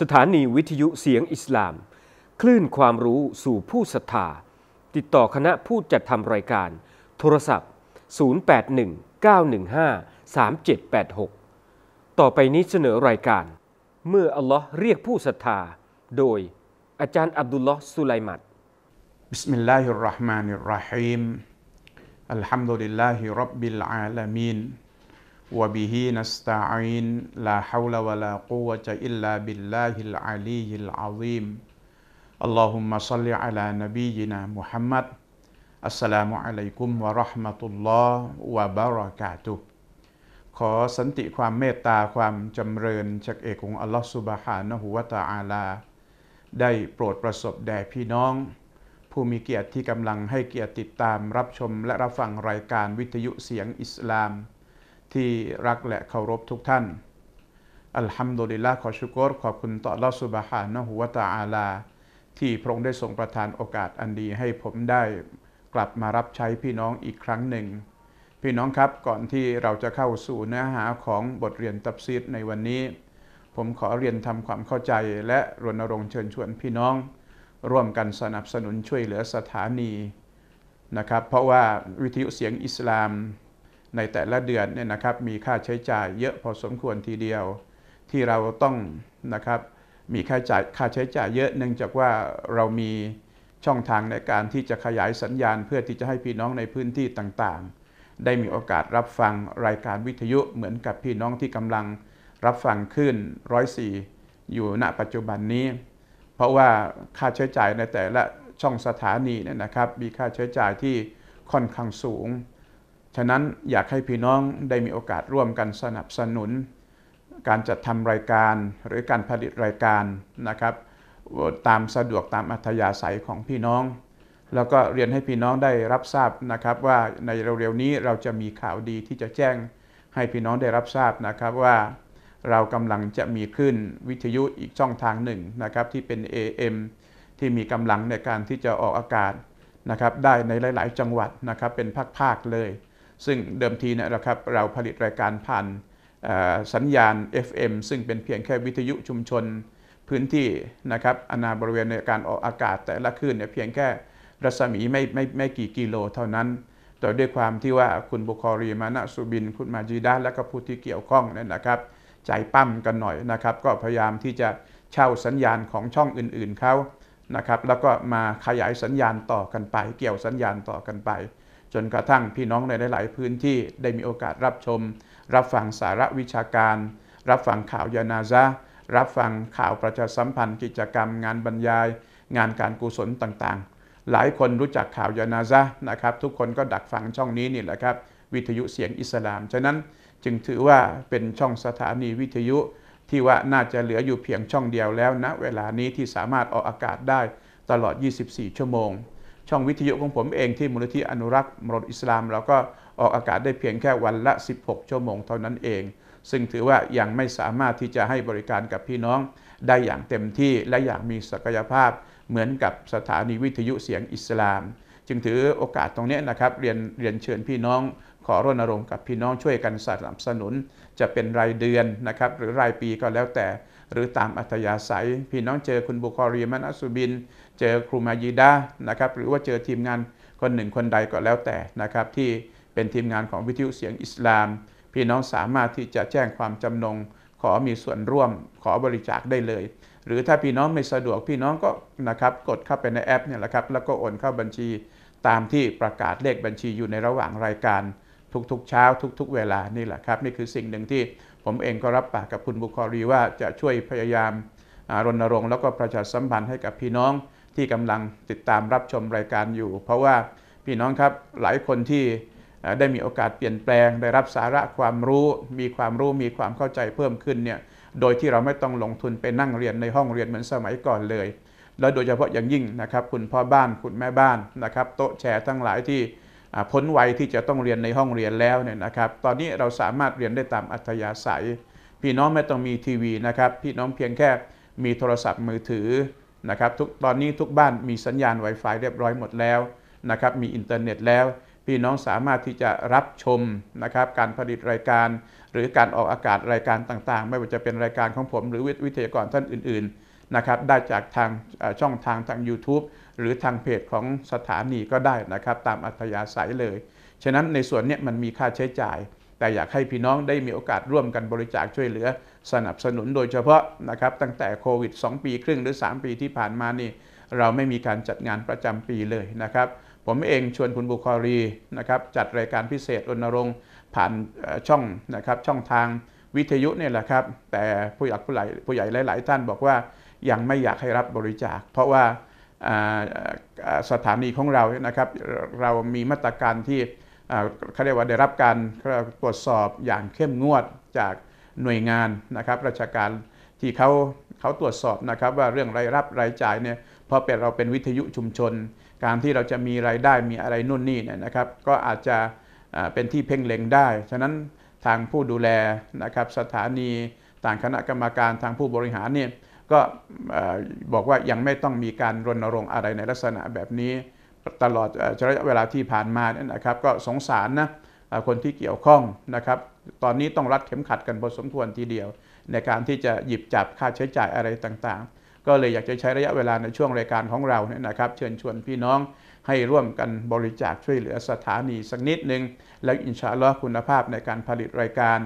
สถานีวิทยุเสียงอิสลามคลื่นความรู้สู่ผู้ศรัทธาติดต่อคณะผู้จัดทำรายการ โทรศัพท์ 0819153786 ต่อไปนี้เสนอรายการ เมื่อ อัลลอฮ์เรียกผู้ศรัทธาโดยอาจารย์อับดุลลอฮ์สุไลมัดบิิิสมมลลาาาฮรร์ะห ب س รราะ ه ا มอัลฮัมดุลิลลาฮิรับบิลอาลามีน وبه نستعين لا حول ولا قوة إلا بالله العلي العظيم اللهم صل على نبينا محمد السلام عليكم ورحمة الله وبركاته ขอสันติความเมตตาความจำเริญจากเอกของอัลลอฮฺสุบฮานะฮุวะตาอาลา ได้โปรดประสบแด่พี่น้อง ผู้มีเกียรติที่กำลังให้เกียรติติดตามรับชมและรับฟังรายการวิทยุเสียงอิสลามที่รักและเคารพทุกท่าน อัลฮัมดุลิลละขอชุกรขอบคุณต่อลอสุบฮานะฮุวาตาอาลา ที่พระองค์ได้ทรงประทานโอกาสอันดีให้ผมได้กลับมารับใช้พี่น้องอีกครั้งหนึ่ง พี่น้องครับก่อนที่เราจะเข้าสู่เนื้อหาของบทเรียนตับซีดในวันนี้ ผมขอเรียนทำความเข้าใจและรณรงค์เชิญชวนพี่น้อง ร่วมกันสนับสนุนช่วยเหลือสถานีนะครับ เพราะว่าวิทยุเสียงอิสลามในแต่ละเดือนเนี่ยนะครับมีค่าใช้จ่ายเยอะพอสมควรทีเดียว ที่เราต้องนะครับมีค่าจ่ายค่าใช้จ่ายเยอะเนื่องจากว่าเรามีช่องทางในการที่จะขยายสัญญาณเพื่อที่จะให้พี่น้องในพื้นที่ต่างๆ ได้มีโอกาสรับฟังรายการวิทยุเหมือนกับพี่น้องที่กำลังรับฟังขึ้นร้อยสี่อยู่ณปัจจุบันนี้ เพราะว่าค่าใช้จ่ายในแต่ละช่องสถานีเนี่ยนะครับ มีค่าใช้จ่ายที่ค่อนข้างสูงฉะนั้นอยากให้พี่น้องได้มีโอกาสร่วมกันสนับสนุน การจัดทำรายการหรือการผลิตรายการนะครับ ตามสะดวกตามอัธยาศัยของพี่น้องแล้วก็เรียนให้พี่น้องได้รับทราบนะครับ ว่าในเร็วๆนี้เราจะมีข่าวดีที่จะแจ้งให้พี่น้องได้รับทราบนะครับว่าเรากำลังจะมีขึ้นวิทยุอีกช่องทางหนึ่งนะครับที่เป็น AM ที่มีกำลังในการที่จะออกอากาศนะครับได้ในหลาย ๆ จังหวัดนะครับเป็นภาคๆเลยซึ่งเดิมทีนะครับเราผลิตรายการผ่านสัญญาณ FM ซึ่งเป็นเพียงแค่วิทยุชุมชนพื้นที่นะครับอนาบริเวณในการออกอากาศแต่ละคลื่นเนี่ยเพียงแค่รัศมีไม่ไม่ไม่กี่กิโลเท่านั้นแต่ด้วยความที่ว่าคุณบุคอรีมานะสุบิน คุณมาจีดาและก็ผู้ที่เกี่ยวข้องเนี่ยนะครับใจปั้มกันหน่อยนะครับก็พยายามที่จะเช่าสัญญาณของช่องอื่นๆเขานะครับแล้วก็มาขยายสัญญาณต่อกันไป เกี่ยวสัญญาณต่อกันไปจนกระทั่งพี่น้องในหลายๆ พื้นที่ได้มีโอกาสรับชม รับฟังสาระวิชาการ รับฟังข่าวยานาซารับฟังข่าวประชาสัมพันธ์ กิจกรรม งานบรรยาย งานการกุศลต่างๆ หลายคนรู้จักข่าวยานาซานะครับทุกคนก็ดักฟังช่องนี้นี่แหละครับ วิทยุเสียงอิสลาม ฉะนั้นจึงถือว่าเป็นช่องสถานีวิทยุ ที่ว่าน่าจะเหลืออยู่เพียงช่องเดียวแล้วณนะเวลานี้ที่สามารถออกอากาศได้ ตลอด 24 ชั่วโมงช่องวิทยุของผมเองที่มูลนิธิอนุรักษ์มรดอิสลามเราก็ออกอากาศได้เพียงแค่วันละ 16 ชั่วโมงเท่านั้นเอง ซึ่งถือว่ายังไม่สามารถที่จะให้บริการกับพี่น้อง ได้อย่างเต็มที่และอย่างมีศักยภาพเหมือนกับสถานีวิทยุเสียงอิสลาม จึงถือโอกาสตรงนี้นะครับ เรียนเรียนเชิญพี่น้อง ขอรณรงค์กับพี่น้องช่วยกันสนับสนุนจะเป็นรายเดือนนะครับหรือรายปีก็แล้วแต่ หรือตามอัธยาศัย พี่น้องเจอคุณบุคอรีมานัสุบินเจอครูมายีดานะครับ หรือว่าเจอทีมงานคนหนึ่งคนใดก็แล้วแต่ นะครับ ที่เป็นทีมงานของวิทยุเสียงอิสลาม พี่น้องสามารถที่จะแจ้งความจำนง ขอมีส่วนร่วม ขอบริจาคได้เลย หรือถ้าพี่น้องไม่สะดวก พี่น้องก็ นะครับ กดเข้าไปในแอปเนี่ยแหละครับ แล้วก็โอนเข้าบัญชีตามที่ประกาศเลขบัญชีอยู่ในระหว่างรายการ ทุก ๆเช้า ทุก ๆ เวลา นี่แหละครับ นี่คือสิ่งหนึ่งที่ผมเองก็รับปากกับคุณบุคคลีว่าจะช่วยพยายามรณรงค์แล้วก็ประชาสัมพันธ์ให้กับพี่น้องที่กำลังติดตามรับชมรายการอยู่ เพราะว่า พี่น้องครับ หลายคนที่ได้มีโอกาสเปลี่ยนแปลง ได้รับสาระความรู้ มีความรู้มีความเข้าใจเพิ่มขึ้นเนี่ยโดยที่เราไม่ต้องลงทุน ไปนั่งเรียนในห้องเรียนเหมือนสมัยก่อนเลย แล้วโดยเฉพาะอย่างยิ่งนะครับ คุณพ่อบ้านคุณแม่บ้านนะครับโต๊ะแชร์ทั้งหลายที่พ้นวัยที่จะต้องเรียนในห้องเรียนแล้วเนี่ยนะครับตอนนี้เราสามารถเรียนได้ตามอัธยาศัยพี่น้องไม่ต้องมีทีวีนะครับ พี่น้องเพียงแค่มีโทรศัพท์มือถือนะครับทุกตอนนี้ทุกบ้านมีสัญญาณ Wi-Fi เรียบร้อยหมดแล้วนะครับมีอินเทอร์เน็ตแล้ว พี่น้องสามารถที่จะรับชมนะครับการผลิตรายการ หรือการออกอากาศรายการต่างๆ ไม่ว่าจะเป็นรายการของผมหรือวิทยากรท่านอื่นๆนะครับได้จากทางช่องทางทาง YouTube หรือทางเพจของสถานีก็ได้นะครับตามอัธยาศัยเลย ฉะนั้นในส่วนนี้มันมีค่าใช้จ่ายแต่อยากให้พี่น้องได้มีโอกาสร่วมกันบริจาค ช่วยเหลือสนับสนุนโดยเฉพาะนะครับ ตั้งแต่โควิด 2 ปีครึ่งหรือ 3 ปีที่ผ่านมานี่ เราไม่มีการจัดงานประจำปีเลยนะครับผมเองชวนคุณบุคอรีนะครับจัดรายการพิเศษรณรงค์ผ่านช่องนะครับช่องทางวิทยุเนี่ยแหละครับแต่ผู้หยากผู้ใหญ่ผู้ใหญ่หลาย ๆ ท่านบอกว่ายังไม่อยากให้รับบริจาค เพราะว่าสถานีของเรานะครับ เรามีมาตรการที่เขาเรียกว่าได้รับการตรวจสอบอย่างเข้มงวดจากหน่วยงานนะครับราชการที่เขาเขาตรวจสอบนะครับว่าเรื่องรายรับรายจ่ายเนี่ยพอเป็นเราเป็นวิทยุชุมชน การที่เราจะมีรายได้มีอะไรนู่นนี่เนี่ยนะครับก็อาจจะเป็นที่เพ่งเล็งได้ฉะนั้นทางผู้ดูแลนะครับสถานี ต่างคณะกรรมการทางผู้บริหารเนี่ยก็บอกว่ายังไม่ต้องมีการรณรงค์อะไรในลักษณะแบบนี้ตลอดระยะเวลาที่ผ่านมาเนี่ยนะครับ ก็สงสารนะคนที่เกี่ยวข้องนะครับ ตอนนี้ต้องรัดเข็มขัดกันพอสมควรทีเดียว ในการที่จะหยิบจับค่าใช้จ่ายอะไรต่างๆ ก็เลยอยากจะใช้ระยะเวลาในช่วงรายการของเราเนี่ยนะครับ เชิญชวนพี่น้องให้ร่วมกันบริจาคช่วยเหลือสถานีสักนิดนึงแล้วอินชาอัลลอฮ์คุณภาพในการผลิตรายการ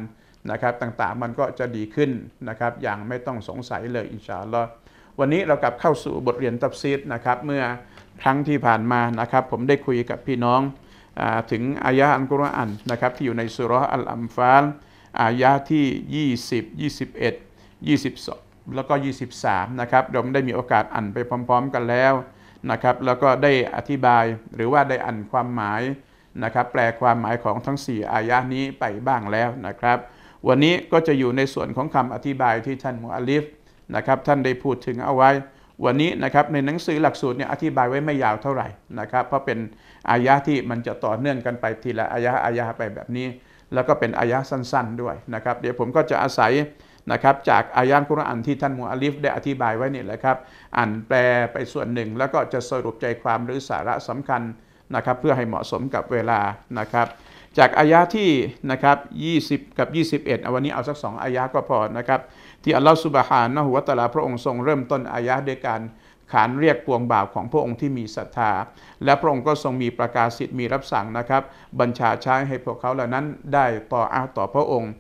นะครับ ต่างๆ มันก็จะดีขึ้นนะครับ อย่างไม่ต้องสงสัยเลยอินชาอัลลอฮ์วันนี้เรากลับเข้าสู่บทเรียนตับซีดนะครับเมื่อครั้งที่ผ่านมานะครับผมได้คุยกับพี่น้องอถึงอายะอันกุรอานนะครับที่อยู่ในสุรอัลอัมฟาลอายะที่ 20 21 22 แล้วก็ 23 นะครับเราได้มีโอกาสอ่านไปพร้อม ๆ กันแล้วนะครับแล้วก็ได้อธิบายหรือว่าได้อ่านความหมายนะครับแปลความหมายของทั้ง 4 อายะนี้ไปบ้างแล้วนะครับ วันนี้ก็จะอยู่ในส่วนของคำอธิบายที่ท่านมูอัลลิฟนะครับท่านได้พูดถึงเอาไว้วันนี้นะครับในหนังสือหลักสูตรเนี่ยอธิบายไว้ไม่ยาวเท่าไหร่นะครับ เพราะเป็นอายะที่มันจะต่อเนื่องกันไปทีละอายะอายะไปแบบนี้ แล้วก็เป็นอายะสั้นๆ ด้วยนะครับ เดี๋ยวผมก็จะอาศัยนะครับ จากอายะคุรานที่ท่านมูอัลลิฟ ได้อธิบายไว้นี่แหละครับอ่านแปลไปส่วนหนึ่ง แล้วก็จะสรุปใจความหรือสาระสำคัญนะครับ เพื่อให้เหมาะสมกับเวลานะครับ จากอายะที่นะครับ 20 กับ 21วันนี้เอาสัก2อายะก็พอนะครับที่อัลลอฮฺสุบฮานะฮุวาตาลาพระองค์ทรงเริ่มต้นอายะด้วยการขานเรียกปวงบ่าวของพระองค์ที่มีศรัทธาและพระองค์ก็ทรงมีประกาศสิทธิ์มีรับสั่งนะครับ บัญชาใช้ให้พวกเขาเหล่านั้นได้ต่ออ้าต่อพระองค์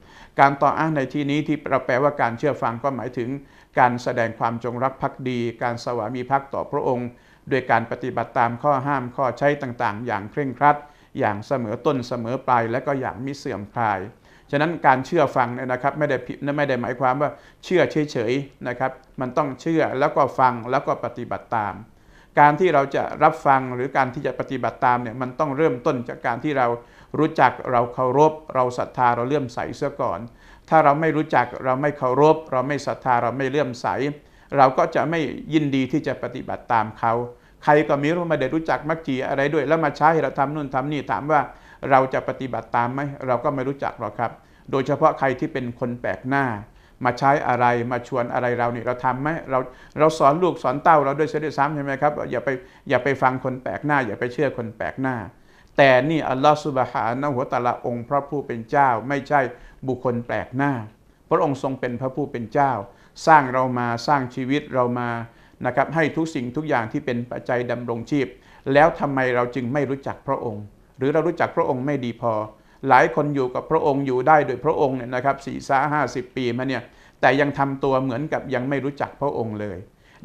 การต่ออ้าในที่นี้ที่เราแปลว่าการเชื่อฟังก็หมายถึงการแสดงความจงรักภักดี การสวามีภักดต่อพระองค์โดยการปฏิบัติตามข้อห้ามข้อใช้ต่างๆ อย่างเคร่งครัดอย่างเสมอต้นเสมอปลายและก็อย่างมิเสื่อมคลายฉะนั้นการเชื่อฟังเนี่ยนะครับไม่ได้ไม่ได้หมายความว่า เชื่อเฉยๆนะครับ มันต้องเชื่อแล้วก็ฟังแล้วก็ปฏิบัติตาม การที่เราจะรับฟังหรือการที่จะปฏิบัติตามเนี่ยมันต้องเริ่มต้นจากการที่เรารู้จักเราเคารพ เราศรัทธาเราเลื่อมใสเสียก่อน ถ้าเราไม่รู้จักเราไม่เคารพเราไม่ศรัทธาเราไม่เลื่อมใส เราก็จะไม่ยินดีที่จะปฏิบัติตามเขาใครก็มีรู้มาได้รู้จักมักจีอะไรด้วยแล้วมาใช้้เราทำนู่นทำนี่ถามว่าเราจะปฏิบัติตามไหมเราก็ไม่รู้จักหรอกครับ โดยเฉพาะใครที่เป็นคนแปลกหน้า มาใช้อะไรมาชวนอะไรเราเนี่ยเราทำไหมเราเราสอนลูกสอนเต้าเราด้วยเสนเดยวกซ้ำใช่ไหมครับ อย่าไปอย่าไปฟังคนแปลกหน้า อย่าไปเชื่อคนแปลกหน้า แต่นี่อัลลอฮฺสุบฮานะหัวตะละองค์พระผู้เป็นเจ้าไม่ใช่บุคคลแปลกหน้า พระองค์ทรงเป็นพระผู้เป็นเจ้า สร้างเรามาสร้างชีวิตเรามานะครับ ให้ทุกสิ่งทุกอย่างที่เป็นปัจจัยดำรงชีพ แล้วทำไมเราจึงไม่รู้จักพระองค์หรือเรารู้จักพระองค์ไม่ดีพอ หลายคนอยู่กับพระองค์อยู่ได้โดยพระองค์เนี่ยนะครับสี่สาห้าสิบปีมาเนี่ยแต่ยังทำตัวเหมือนกับยังไม่รู้จักพระองค์เลย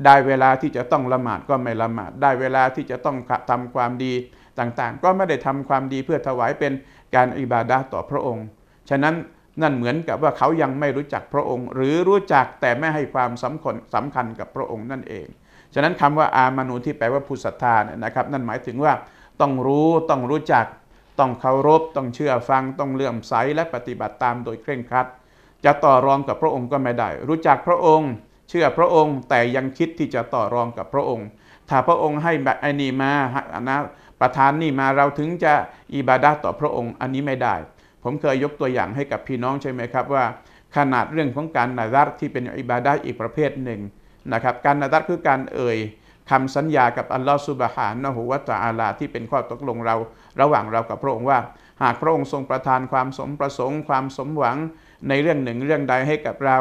ได้เวลาที่จะต้องละหมาดก็ไม่ละหมาดได้เวลาที่จะต้องทำความดี ต่างๆ ก็ไม่ได้ทำความดีเพื่อถวายเป็นการอิบาดาต่อพระองค์ ฉะนั้นนั่นเหมือนกับว่าเขายังไม่รู้จักพระองค์ หรือรู้จักแต่ไม่ให้ความสำคัญสำคัญกับพระองค์ นั่นเอง ฉะนั้นคำว่าอามานูที่แปลว่าผู้ศรัทธาเนี่ยนะครับ นั่นหมายถึงว่าต้องรู้ต้องรู้จักต้องเคารพต้องเชื่อฟังต้องเลื่อมใสและปฏิบัติตามโดยเคร่งครัด จะต่อรองกับพระองค์ก็ไม่ได้ รู้จักพระองค์เชื่อพระองค์แต่ยังคิดที่จะต่อรองกับพระองค์ถ้าพระองค์ให้แบบอ้นี่มานะประธานนี่มาเราถึงจะอิบาดาต่อพระองค์อันนี้ไม่ได้ ผมเคยยกตัวอย่างให้กับพี่น้องใช่ไหมครับว่า ขนาดเรื่องของการนารัตที่เป็นอิบาดาอีกประเภทหนึ่งนะครับ การนารัตคือการเอ่ยคำสัญญากับอัลลอฮฺสุบฮานะฮูวะตะอาลา ที่เป็นข้อตกลงเรา ระหว่างเรากับพระองค์ว่า หากพระองค์ทรงประทานความสมประสงค์ ความสมหวังในเรื่องหนึ่งเรื่องใดให้กับเรา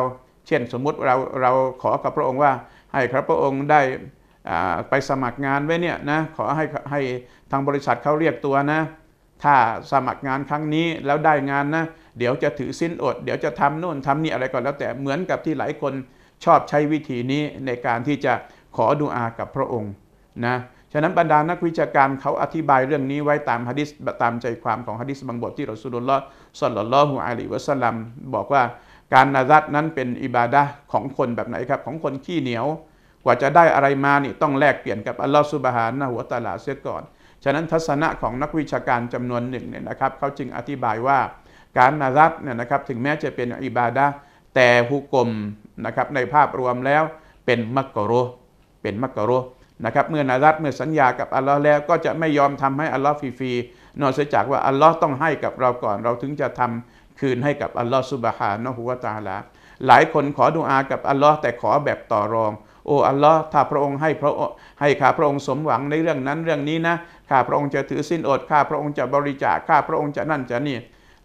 เช่น สมมุติเราเราขอกับพระองค์ว่า ให้ครับพระองค์ได้ไปสมัครงานไว้เนี่ยนะขอให้ให้ทางบริษัทเขาเรียกตัวนะถ้าสมัครงานครั้งนี้แล้วได้งานนะ เดี๋ยวจะถือสิ้นอดเดี๋ยวจะทำโน่นทำนี่อะไรก็แล้วแต่เหมือนกับที่หลายคนชอบใช้วิธีนี้ในการที่จะขอดุอากับพระองค์นะ ฉะนั้นบรรดานักวิชาการเขาอธิบายเรื่องนี้ไว้ตามฮะดิษตามใจความของฮะดิษบางบทที่เราสุลลอลสัลลัลลอฮุอะลัยวะสัลลัมบอกว่า การนาซัตนั้นเป็นอิบาดะของคนแบบไหนครับของคนขี้เหนียวกว่าจะได้อะไรมานี่ต้องแลกเปลี่ยนกับอัลลอฮฺสุบฮานะหัวตาลาเสียก่อน ฉะนั้นทัศนะของนักวิชาการจำนวนหนึ่งเนี่ยนะครับเขาจึงอธิบายว่า การนาซัตเนี่ยนะครับถึงแม้จะเป็นอิบาดะแต่ฮุกกลมนะครับในภาพรวมแล้วเป็นมักกะโเป็นมักกะโรนะครับเมื่อนารัตเมื่อสัญญากับอัลลอฮ์แล้วก็จะไม่ยอมทำให้อัลลอฮ์ฟรีๆนอกจากว่าอัลลอฮ์ต้องให้กับเราก่อนเราถึงจะทำคืนให้กับอัลลอฮ์สุบฮานะฮุวาตาลาหลายคนขอดุอากับอัลลอฮ์แต่ขอแบบต่อรองโอ้อัลลอฮ์ถ้าพระองค์ให้พระให้ข้าพระองค์สมหวังในเรื่องนั้นเรื่องนี้นะข้าพระองค์จะถือสิ้นอด ข้าพระองค์จะบริจาคข้าพระองค์จะนั่นจะนี่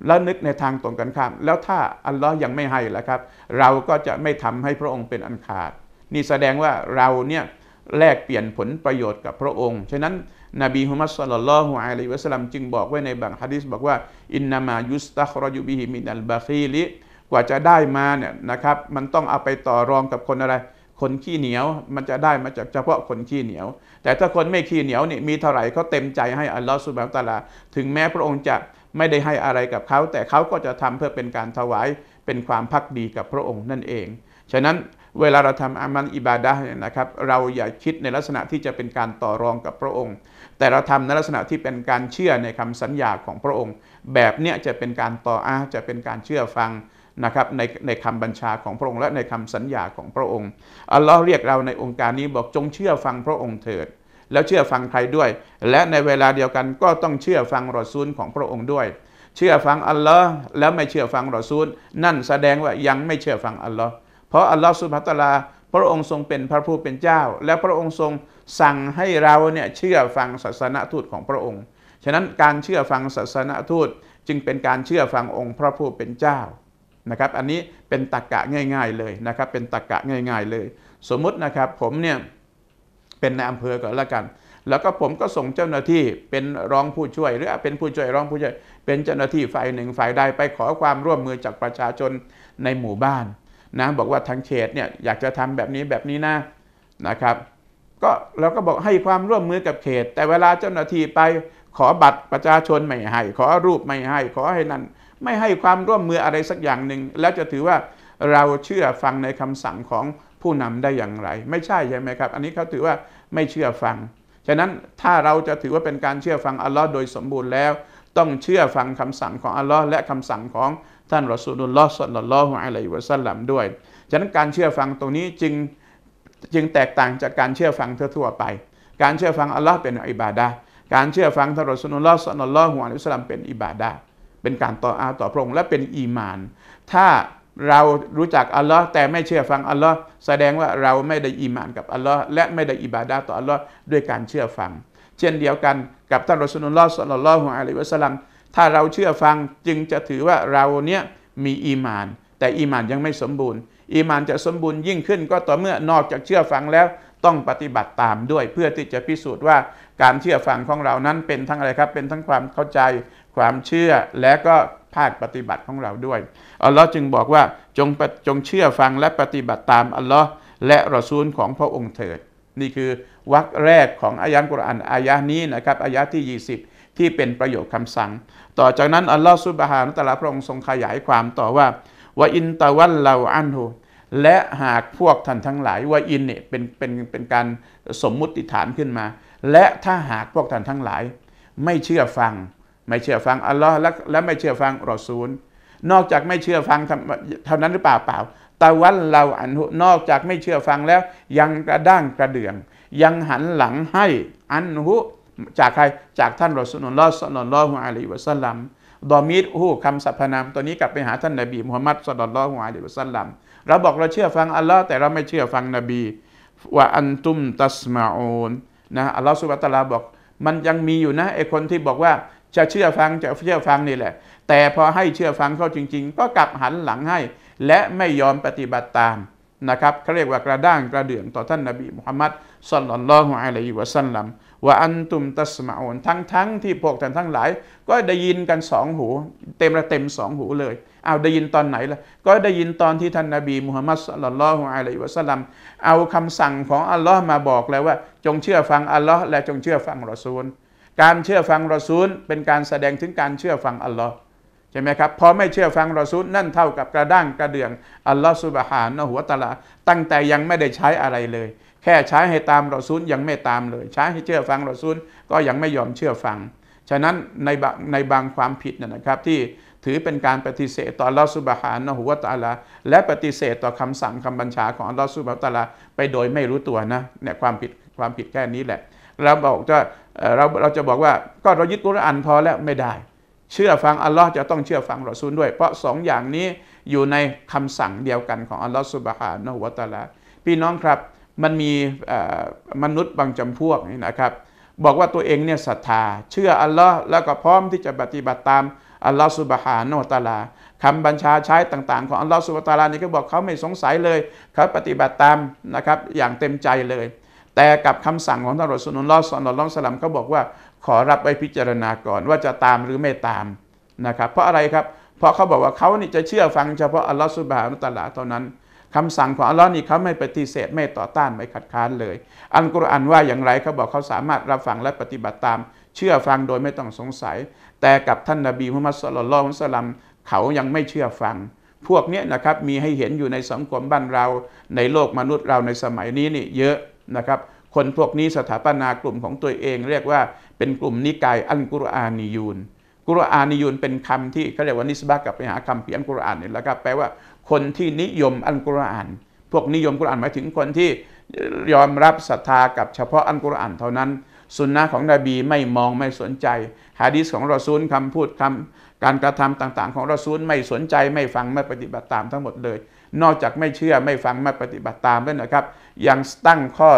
แล้วนึกในทางตรงกันข้าม แล้วถ้าอัลลอฮ์ยังไม่ให้ล่ะครับ เราก็จะไม่ทำให้พระองค์เป็นอันขาดนี่แสดงว่าเราเนี่ยแลกเปลี่ยนผลประโยชน์กับพระองค์ ฉะนั้นนบีฮุมัสซลลัลลอฮุอะลัยฮิวะสัลลัมจึงบอกไว้ในบางฮะดิษบอกว่าอินนามายุสตัครอยุบิฮิมินัลบาคีลิกว่าจะได้มาเนี่ยนะครับ มันต้องเอาไปต่อรองกับคนอะไร คนขี้เหนียวมันจะได้มาจากเฉพาะคนขี้เหนียว แต่ถ้าคนไม่ขี้เหนียวนี่มีเท่าไหร่เขาเต็มใจให้อัลลอฮฺสุบฮาตาลา ถึงแม้พระองค์จะไม่ได้ให้อะไรกับเขาแต่เขาก็จะทำเพื่อเป็นการถวายเป็นความพักดีกับพระองค์นั่นเองฉะนั้นเวลาเราทำอามัลอิบาดะเนี่ยนะครับเราอย่าคิดในลักษณะที่จะเป็นการต่อรองกับพระองค์ แต่เราทำในลักษณะที่เป็นการเชื่อในคำสัญญาของพระองค์ แบบเนี้ยจะเป็นการต่ออาจะเป็นการเชื่อฟังนะครับในในคำบัญชาของพระองค์ และในคำสัญญาของพระองค์อัลลอฮ์เรียกเราในองค์การนี้บอกจงเชื่อฟังพระองค์เถิด แล้วเชื่อฟังใครด้วย และในเวลาเดียวกันก็ต้องเชื่อฟังรอซูลของพระองค์ด้วยเชื่อฟังอัลลอฮ์แล้วไม่เชื่อฟังรอซูลนั่นแสดงว่ายังไม่เชื่อฟังอัลลอฮ์เพราะอัลลอฮฺสุบฮฺตลา พระองค์ทรงเป็นพระผู้เป็นเจ้า และพระองค์ทรง สั่งให้เราเนี่ยเชื่อฟังศาสนทูตของพระองค์ ฉะนั้นการเชื่อฟังศาสนทูต จึงเป็นการเชื่อฟังองค์พระผู้เป็นเจ้า นะครับ อันนี้เป็นตรกกะง่าย ๆเลยนะครับ เป็นตรกกะง่าย ๆเลย สมมุตินะครับผมเนี่ยเป็นในอำเภอก็แล้วกัน แล้วก็ผมก็ส่งเจ้าหน้าที่ เป็นรองผู้ช่วยหรือเป็นผู้ช่วยรองผู้ช่วย เป็นเจ้าหน้าที่ฝ่ายหนึ่งฝ่ายใดไปขอความร่วมมือจากประชาชนในหมู่บ้านนะบอกว่าทางเขตเนี่ยอยากจะทำแบบนี้แบบนี้นะ นะครับ ก็เราก็บอกให้ความร่วมมือกับเขต แต่เวลาเจ้าหน้าที่ไปขอบัตรประชาชนไม่ให้ขอรูปไม่ให้ขอให้นั่นไม่ให้ความร่วมมืออะไรสักอย่างหนึ่ง แล้วจะถือว่าเราเชื่อฟังในคำสั่งของผู้นำได้อย่างไร ไม่ใช่ใช่ไหมครับ อันนี้เขาถือว่าไม่เชื่อฟัง ฉะนั้นถ้าเราจะถือว่าเป็นการเชื่อฟังอัลลอฮ์โดยสมบูรณ์แล้ว ต้องเชื่อฟังคำสั่งของอัลลอฮ์และคำสั่งของท่านรอสูลุลลอฮ์สัลลัลลอฮุอะลัยฮิวะสัลลัมด้วย ฉะนั้นการเชื่อฟังตรงนี้จึงจึงแตกต่างจากการเชื่อฟังทั่วไป การเชื่อฟังอัลลอฮ์เป็นอิบาดะการเชื่อฟังท่านรอสูลุลลอฮ์สัลลัลลอฮุอะลัยฮิวะสัลลัมเป็นอิบาดะเป็นการต่ออาต่อพระองค์และเป็นอีมาน ถ้าเรารู้จักอัลลอฮ์แต่ไม่เชื่อฟังอัลลอฮ์แสดงว่าเราไม่ได้อีมานกับอัลลอฮ์และไม่ได้อิบาดาต่ออัลลอฮ์ด้วยการเชื่อฟัง เช่นเดียวกันกับท่านรอสุนุลลอฮ์สัลลัลลอฮุอะลัยวะสัลลัมถ้าเราเชื่อฟังจึงจะถือว่าเราเนี้ยมีอีมาน แต่อีมานยังไม่สมบูรณ์ อีมานจะสมบูรณ์ยิ่งขึ้น ก็ต่อเมื่อนอกจากเชื่อฟังแล้วต้องปฏิบัติตามด้วยเพื่อที่จะพิสูจน์ว่า การเชื่อฟังของเรานั้นเป็นทั้งอะไรครับ เป็นทั้งความเข้าใจความเชื่อและก็ภาคปฏิบัติของเราด้วย อัลลอฮ์จึงบอกว่าจงจงเชื่อฟังและปฏิบัติตามอัลลอฮ์และรอซูลของพระองค์เถิด นี่คือวรรคแรกของอายันกุรอานอายะนี้นะครับอายะที่ 20ที่เป็นประโยชน์คำสั่ง ต่อจากนั้นอัลลอฮฺสุบฮานุตะลาพระองค์ทรงขยายความต่อว่าว่าอินตะวันเราอันหูและหากพวกท่านทั้งหลายว่าอินเนี่ยเป็นเป็นเป็นการสมมุติฐานขึ้นมา และถ้าหากพวกท่านทั้งหลาย ไม่เชื่อฟังไม่เชื่อฟังอัลลอฮ์และและไม่เชื่อฟังรอซูล นอกจากไม่เชื่อฟัง เท่านั้นหรือเปล่าเปล่าตะวันเราอันนอกจากไม่เชื่อฟังแล้วยังกระด้างกระเดื่อง ยังหันหลังให้อันหุจากใครจากท่านรอสุลลอสนนลอฮุอะลัยิวะสัลลัมดอมิดฮูคำสรรพนามตัวนี้กลับไปหาท่านนบีมุฮัมมัดสนนลอฮุอะลัยิวะสัลลัมเราบอกเราเชื่อฟังอัลลอฮ์แต่เราไม่เชื่อฟังนบีว่าอันตุมตัสมาอูนนะอัลลอฮ์สุบะตะลาบอก มันยังมีอยู่นะไอคนที่บอกว่าจะเชื่อฟังจะเชื่อฟังนี่แหละแต่พอให้เชื่อฟังเขาจริง ๆ ก็กลับหันหลังให้และไม่ยอมปฏิบัติตามนะครับเขาเรียกว่ากระด้างกระเดื่องต่อท่านนบีมุฮัมมัดสัลลัลลอฮุอะลัยฮิวะสัลลัมว่าอันตุมตัสมาอนทั้งทั้งที่พวกท่านทั้งหลาย ก็ได้ยินกันสองหู เต็มละเต็มสองหูเลยเอาได้ยินตอนไหนล่ะก็ได้ยินตอนที่ท่านนาบีมุฮัมมัดสุลลัลลอุอะลัยวะสัลลัมเอาคำสั่งของอัลลอฮ์มาบอกแล้วว่า จงเชื่อฟังอัลลอฮ์และจงเชื่อฟังรอซูล การเชื่อฟังรอซูล เป็นการแสดงถึงการเชื่อฟังอัลลอฮ์ใช่ไหมครับพอไม่เชื่อฟังรอซูลนั่นเท่ากับกระด้างกระเดื่องอัลลอฮ์สุบฮานะหัวตะลา ตั้งแต่ยังไม่ได้ใช้อะไรเลยแค่ใช้ให้ตามรอซูลยังไม่ตามเลย ใช้ให้เชื่อฟังรอซูลก็ยังไม่ยอมเชื่อฟัง ฉะนั้นในในบางความผิดนะครับ ที่ถือเป็นการปฏิเสธต่อลอสุบฮานะฮุวะตาลาและปฏิเสธต่อคำสั่งคำบัญชาของลอสุบฮาตาลาไปโดยไม่รู้ตัวนะเนี่ยความผิดความผิดแค่นี้แหละ เราบอกจะเราเราจะบอกว่าก็เรายึดกุรอานพอแล้วไม่ได้ เชื่อฟังอัลลอฮ์จะต้องเชื่อฟังรอซูลด้วยเพราะสองอย่างนี้อยู่ในคำสั่งเดียวกันของอัลลอฮ์สุบฮานะฮุวะตาลาพี่น้องครับมันมีมนุษย์บางจำพวกนี่นะครับบอกว่าตัวเองเนี่ยศรัทธา เชื่ออัลลอฮ์แล้วก็พร้อมที่จะปฏิบัติตามอัลลอฮ์สุบฮานอตาลาคำบัญชาใช้ต่างๆของอัลลอฮ์สุบฮานตาลานี่ก็บอกเขาไม่สงสัยเลยเขาปฏิบัติตามนะครับอย่างเต็มใจเลย แต่กับคำสั่งของท่านรอสุนลลอฮ์สนลลอฮ์สลัมเขาบอกว่าขอรับไปพิจารณาก่อนว่าจะตามหรือไม่ตามนะครับเพราะอะไรครับเพราะเขาบอกว่าเขานี่จะเชื่อฟังเฉพาะอัลลอฮ์สุบฮานอตาลา เท่านั้นคำสั่งของอัลลอฮ์นี่เขาไม่ปฏิเสธไม่ต่อต้าน ไม่ขัดข้านเลย อัลกุรอานว่าอย่างไรเขาบอกเขาสามารถรับฟังและปฏิบัติตาม เชื่อฟังโดยไม่ต้องสงสัย แต่กับท่านนบีมุฮัมมัดสุลลัลองสลัมเขายังไม่เชื่อฟัง พวกนี้นะครับมีให้เห็นอยู่ในสังคมบ้านเราในโลกมนุษย์เราในสมัยนี้นี่เยอะนะครับคนพวกนี้สถาปนากลุ่มของตัวเอง เรียกว่าเป็นกลุ่มนิกาย อัลกุรอานิยูนกุรอานิยูนเป็นคำที่เขาเรียกว่านิสบะกับไปหาคำเพียงกุรอานนี่แล้ครับแปลว่าคนที่นิยมอัลกุรอาน พวกนิยมกุรอานหมายถึงคนที่ยอมรับศรัทธากับเฉพาะอัลกุรอานเท่านั้นสุนนะของนบีไม่มองไม่สนใจฮะดีสของรอซูลคำพูดคำการกระทำต่าง ๆ ของรอซูลไม่สนใจไม่ฟังไม่ปฏิบัติตามทั้งหมดเลย นอกจากไม่เชื่อไม่ฟังไม่ปฏิบัติตามแล้วนะครับ ยังตั้งข้อ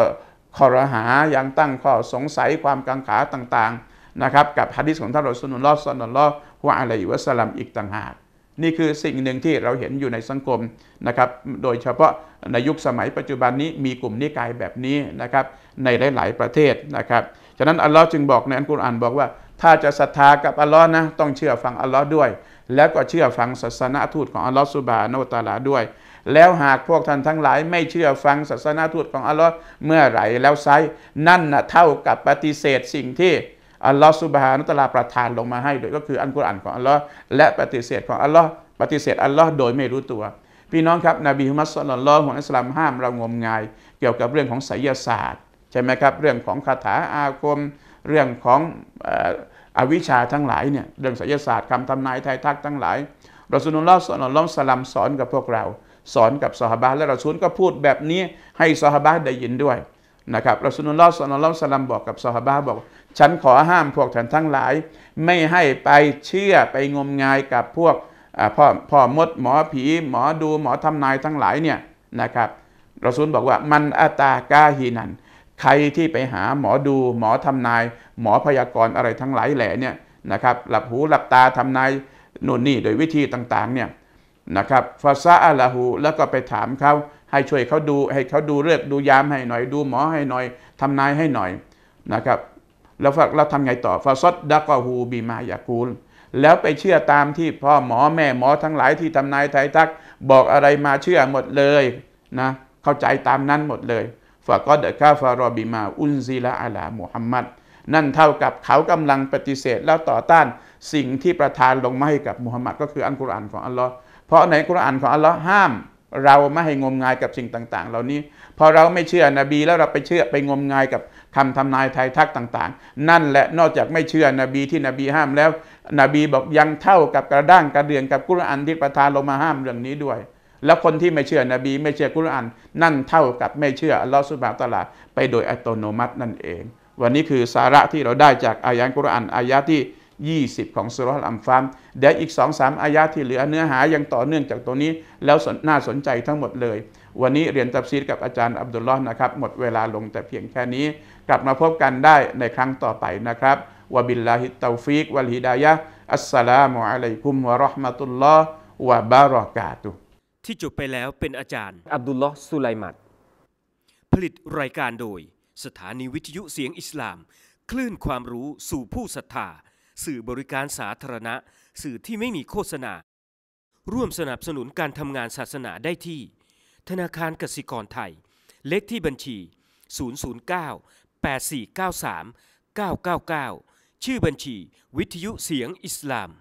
ขอรหา ยังตั้งข้อสงสัยความกังขาต่างๆนะครับกับฮะดิษของท่านรอซูลุลลอฮ์สันนัลลอฮ์ฮุอะลัยฮิวะสัลลัมอีกต่างหากนี่คือสิ่งหนึ่งที่เราเห็นอยู่ในสังคมนะครับ โดยเฉพาะในยุคสมัยปัจจุบันนี้มีกลุ่มนิกายแบบนี้นะครับในหลาย ๆประเทศนะครับ ฉะนั้นอัลลอฮ์จึงบอกในอันกุรอานบอกว่า ถ้าจะศรัทธากับอัลลอฮ์นะต้องเชื่อฟังอัลลอฮ์ด้วย แล้วก็เชื่อฟังศาสนาทูตของอัลลอฮ์สุบานอตาลาด้วย แล้วหากพวกท่านทั้งหลายไม่เชื่อฟังศาสนาทูตของอัลลอฮ์เมื่อไหร่แล้วไซนั่นนะเท่ากับปฏิเสธสิ่งที่อัลลอฮ์สุบฮานุตลาประทานลงมาให้ โดยก็คืออันกุรอานของอัลลอฮ์และปฏิเสธของอัลลอฮ์ปฏิเสธอัลลอฮ์โดยไม่รู้ตัว พี่น้องครับนบีฮุมัสลลลอฮุอัสลามห้ามเรางมงาย เกี่ยวกับเรื่องของไสยศาสตร์ ใช่ไหมครับ เรื่องของคาถาอาคม เรื่องของอวิชชาทั้งหลายเนี่ยเรื่องไสยศาสตร์ คำทำนายไทยทักทั้งหลายรอสุนุลลอฮ์สอนัลลอฮ์สลัมสอนกับพวกเรา สอนกับสหบาและเราซูลก็พูดแบบนี้ให้สหบาได้ยินด้วยนะครับรอสุนุลลอฮ์สอนัลลอฮ์สลัมบอกกับสหบาบอกฉันขอห้ามพวกฉันทั้งหลาย ไม่ให้ไปเชื่อไปงมงายกับพวกพ่อพ่อมดหมอผี หมอดูหมอทำนายทั้งหลายเนี่ยนะครับเราซูลบอกว่ามันอาตากาฮีนัน ใครที่ไปหาหมอดู หมอทำนาย หมอพยากรณ์อะไรทั้งหลายแหล่เนี่ยนะครับ หลับหูหลับตาทำนายนู่นนี่โดยวิธีต่างๆเนี่ยนะครับฟาซาอัลหูแล้วก็ไปถามเขาให้ช่วยเขาดูให้เขาดูเลือกดูยามให้หน่อยดูหมอให้หน่อยทำนายให้หน่อยนะครับแล้วเราทำไงต่อฟาซดดะกอฮูบีมายากูล แล้วไปเชื่อตามที่พ่อหมอแม่หมอทั้งหลายที่ทำนายไทยทัก บอกอะไรมาเชื่อหมดเลยนะเข้าใจตามนั้นหมดเลยฟาก็ดดกาฟารอบีมา อุนซีละอัลามุฮัมมัดนั่นเท่ากับเขากำลังปฏิเสธแล้วต่อต้านสิ่งที่ประทานลงมาให้กับมุฮัมมัดก็คืออัลกุรอานของอัลลอฮ์เพราะในกุรอานของอัลลอฮ์ห้ามเราไม่ให้งมงายกับสิ่งต่าง ๆ เหล่านี้พอเราไม่เชื่อนบีแล้วเราไปเชื่อไปงมงายกับคำทำนายไทยทักต่างๆ นั่นแหละนอกจากไม่เชื่อนบีที่นบีห้ามแล้วนบีบอกยังเท่ากับกระด้างกระเดื่องกับกุรอานที่ประทานลงมาห้ามเรื่องนี้ด้วย แล้วคนที่ไม่เชื่อนบีไม่เชื่อกุรอานนั่นเท่ากับไม่เชื่ออัลลอฮฺสุบะตะลาไปโดยอัตโนมัตินั่นเอง วันนี้คือสาระที่เราได้จากอายะ์กุรอานอายะที่ 20 ของสุรอัลอัมฟามเดี๋ยวอีก2มอายะที่เหลือเนื้อหายังต่อเนื่องจากตัวนี้ แล้วน่าสนใจทั้งหมดเลยวันนี้เรียนตับซีดกับอาจารย์อับดุลลอฮ์นะครับหมดเวลาลงแต่เพียงแค่นี้ กลับมาพบกันได้ในครั้งต่อไปนะครับวบิลลาฮิตตาฟิกวะลฮิดายะอัสสลามุอะลัยกุมวะราะห์มะตุลลอฮ์วะบารอกาตุ ที่จบไปแล้วเป็นอาจารย์อับดุลลอฮ์สุไลมัดผลิตรายการโดย สถานีวิทยุเสียงอิสลาม คลื่นความรู้สู่ผู้ศรัทธาสื่อบริการสาธารณะ สื่อที่ไม่มีโฆษณา ร่วมสนับสนุนการทำงานศาสนาได้ที่ธนาคารกสิกรไทย เลขที่บัญชี 009 8493 999 ชื่อบัญชี วิทยุเสียงอิสลาม